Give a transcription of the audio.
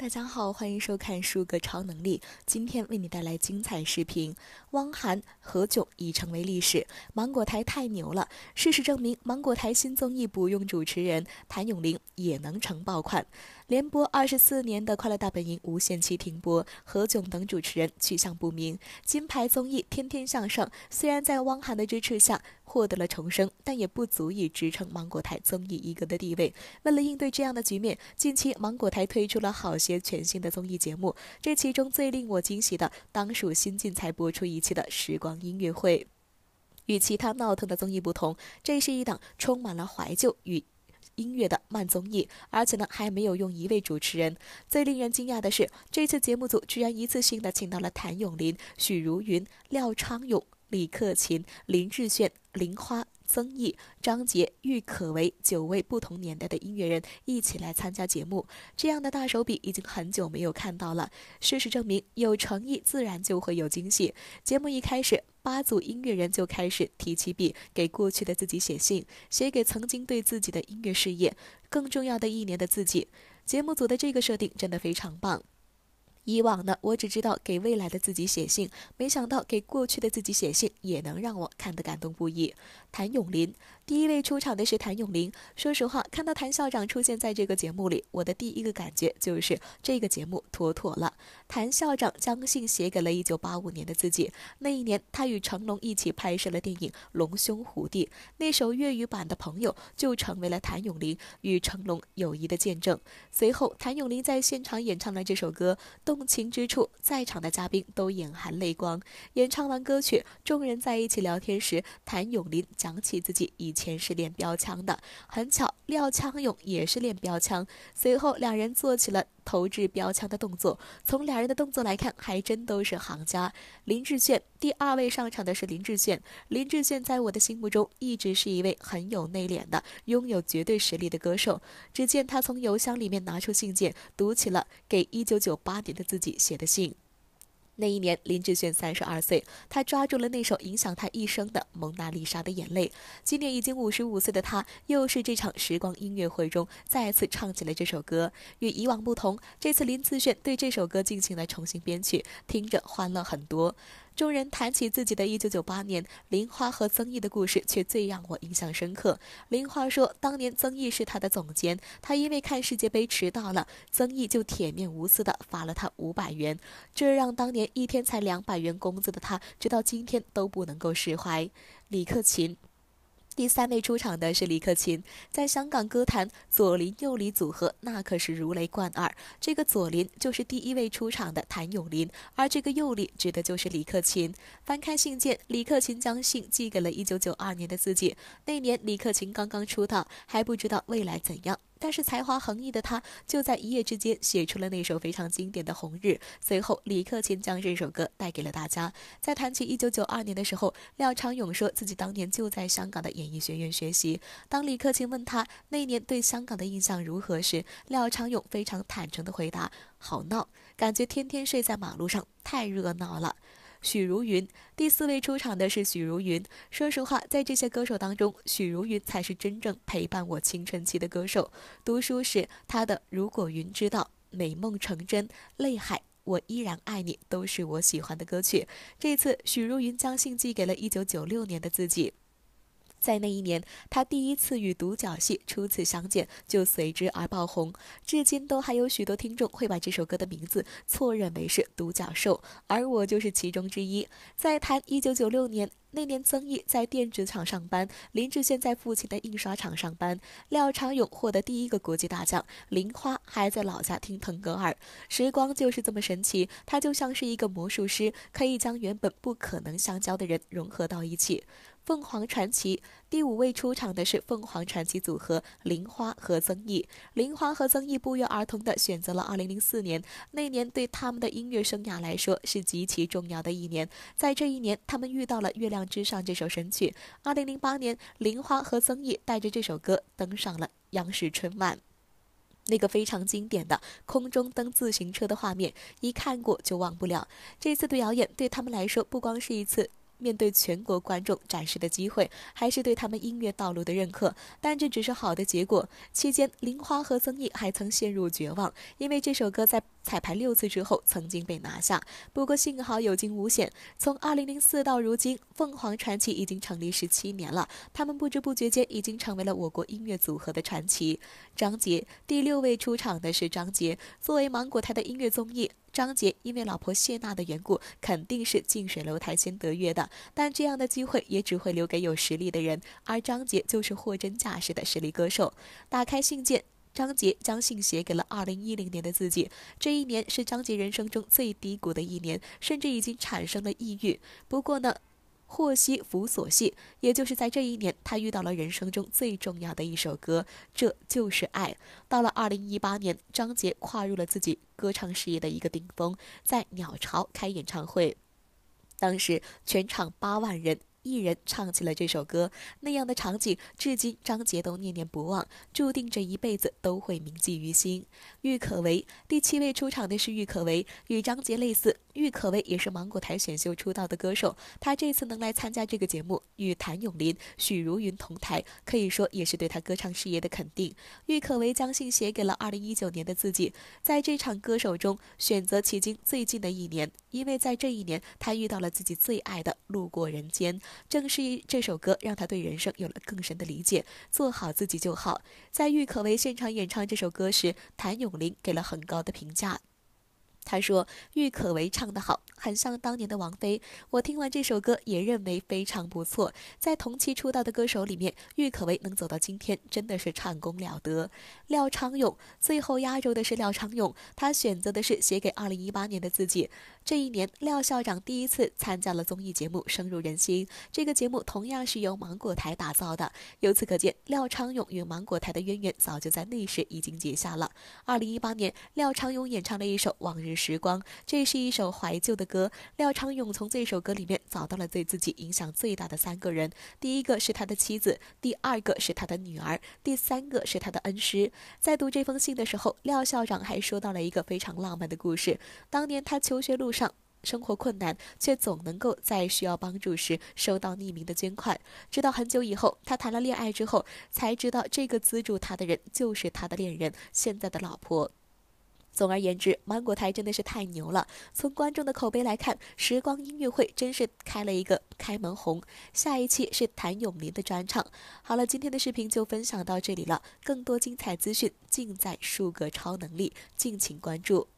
大家好，欢迎收看《数个超能力》，今天为你带来精彩视频。汪涵、何炅已成为历史，芒果台太牛了。事实证明，芒果台新综艺不用主持人，谭咏麟也能成爆款。连播二十四年的《快乐大本营》无限期停播，何炅等主持人去向不明。金牌综艺《天天向上》，虽然在汪涵的支持下获得了重生，但也不足以支撑芒果台综艺一哥的地位。为了应对这样的局面，近期芒果台推出了好。些全新的综艺节目，这其中最令我惊喜的当属新近才播出一期的《时光音乐会》。与其他闹腾的综艺不同，这是一档充满了怀旧与音乐的慢综艺，而且呢，还没有用一位主持人。最令人惊讶的是，这次节目组居然一次性的请到了谭咏麟、许茹芸、廖昌永、李克勤、林志炫、林花。曾毅、张杰、郁可唯九位不同年代的音乐人一起来参加节目，这样的大手笔已经很久没有看到了。事实证明，有诚意自然就会有惊喜。节目一开始，八组音乐人就开始提起笔给过去的自己写信，写给曾经对自己的音乐事业更重要的一年的自己。节目组的这个设定真的非常棒。以往呢，我只知道给未来的自己写信，没想到给过去的自己写信也能让我看得感动不已。谭咏麟第一位出场的是谭咏麟。说实话，看到谭校长出现在这个节目里，我的第一个感觉就是这个节目妥妥了。谭校长将信写给了1985年的自己。那一年，他与成龙一起拍摄了电影《龙兄虎弟》，那首粤语版的《朋友》就成为了谭咏麟与成龙友谊的见证。随后，谭咏麟在现场演唱了这首歌。动情之处，在场的嘉宾都眼含泪光。演唱完歌曲，众人在一起聊天时，谭咏麟讲起自己以前是练标枪的，很巧，廖昌永也是练标枪。随后，两人做起了。投掷标枪的动作，从俩人的动作来看，还真都是行家。林志炫，第二位上场的是林志炫。林志炫在我的心目中一直是一位很有内敛的、拥有绝对实力的歌手。只见他从邮箱里面拿出信件，读起了给1998年的自己写的信。那一年，林志炫三十二岁，他抓住了那首影响他一生的《蒙娜丽莎的眼泪》。今年已经五十五岁的他，又是这场时光音乐会中再次唱起了这首歌。与以往不同，这次林志炫对这首歌进行了重新编曲，听着欢乐很多。众人谈起自己的一九九八年，林花和曾毅的故事，却最让我印象深刻。林花说，当年曾毅是他的总监，他因为看世界杯迟到了，曾毅就铁面无私的罚了他五百元，这让当年一天才两百元工资的他，直到今天都不能够释怀。李克勤。第三位出场的是李克勤，在香港歌坛左邻右里组合，那可是如雷贯耳。这个左邻就是第一位出场的谭咏麟，而这个右里指的就是李克勤。翻开信件，李克勤将信寄给了1992年的自己。那年李克勤刚刚出道，还不知道未来怎样。但是才华横溢的他，就在一夜之间写出了那首非常经典的《红日》。随后，李克勤将这首歌带给了大家。在谈起1992年的时候，廖昌永说自己当年就在香港的演艺学院学习。当李克勤问他那年对香港的印象如何时，廖昌永非常坦诚的回答：“好闹，感觉天天睡在马路上，太热闹了。”许茹芸第四位出场的是许茹芸。说实话，在这些歌手当中，许茹芸才是真正陪伴我青春期的歌手。读书时，她的《如果云知道》《美梦成真》《泪海》，我依然爱你，都是我喜欢的歌曲。这次，许茹芸将信寄给了一九九六年的自己。在那一年，他第一次与独角戏初次相见，就随之而爆红，至今都还有许多听众会把这首歌的名字错认为是《独角兽》，而我就是其中之一。再谈1996年，那年曾毅在电子厂上班，林志炫在父亲的印刷厂上班，廖昌永获得第一个国际大奖，林花还在老家听腾格尔。时光就是这么神奇，他就像是一个魔术师，可以将原本不可能相交的人融合到一起。凤凰传奇第五位出场的是凤凰传奇组合林花和曾毅。林花和曾毅不约而同地选择了2004年，那年对他们的音乐生涯来说是极其重要的一年。在这一年，他们遇到了《月亮之上》这首神曲。2008年，林花和曾毅带着这首歌登上了央视春晚，那个非常经典的空中蹬自行车的画面，一看过就忘不了。这次的表演对他们来说不光是一次。面对全国观众展示的机会，还是对他们音乐道路的认可，但这只是好的结果。期间，林花和曾毅还曾陷入绝望，因为这首歌在。彩排六次之后，曾经被拿下，不过幸好有惊无险。从二零零四到如今，凤凰传奇已经成立十七年了，他们不知不觉间已经成为了我国音乐组合的传奇。张杰第六位出场的是张杰，作为芒果台的音乐综艺，张杰因为老婆谢娜的缘故，肯定是近水楼台先得月的，但这样的机会也只会留给有实力的人，而张杰就是货真价实的实力歌手。打开信件。张杰将信写给了二零一零年的自己，这一年是张杰人生中最低谷的一年，甚至已经产生了抑郁。不过呢，祸兮福所系，也就是在这一年，他遇到了人生中最重要的一首歌，这就是《爱》。到了二零一八年，张杰跨入了自己歌唱事业的一个顶峰，在鸟巢开演唱会，当时全场八万人。一人唱起了这首歌，那样的场景至今张杰都念念不忘，注定这一辈子都会铭记于心。郁可唯第七位出场的是郁可唯，与张杰类似，郁可唯也是芒果台选秀出道的歌手，他这次能来参加这个节目，与谭咏麟、许茹芸同台，可以说也是对他歌唱事业的肯定。郁可唯将信写给了二零一九年的自己，在这场歌手中选择迄今最近的一年。因为在这一年，他遇到了自己最爱的《路过人间》，正是这首歌让他对人生有了更深的理解。做好自己就好。在郁可唯现场演唱这首歌时，谭咏麟给了很高的评价。他说：“郁可唯唱得好，很像当年的王菲。”我听完这首歌也认为非常不错。在同期出道的歌手里面，郁可唯能走到今天，真的是唱功了得。廖昌永最后压轴的是廖昌永，他选择的是写给2018年的自己。这一年，廖校长第一次参加了综艺节目，深入人心。这个节目同样是由芒果台打造的，由此可见，廖昌永与芒果台的渊源早就在那时已经结下了。2018年，廖昌永演唱了一首《往日》。时光，这是一首怀旧的歌。廖昌永从这首歌里面找到了对自己影响最大的三个人：第一个是他的妻子，第二个是他的女儿，第三个是他的恩师。在读这封信的时候，廖校长还说到了一个非常浪漫的故事：当年他求学路上生活困难，却总能够在需要帮助时收到匿名的捐款。直到很久以后，他谈了恋爱之后，才知道这个资助他的人就是他的恋人，现在的老婆。总而言之，芒果台真的是太牛了。从观众的口碑来看，《时光音乐会》真是开了一个开门红。下一期是谭咏麟的专场。好了，今天的视频就分享到这里了。更多精彩资讯尽在数个超能力，敬请关注。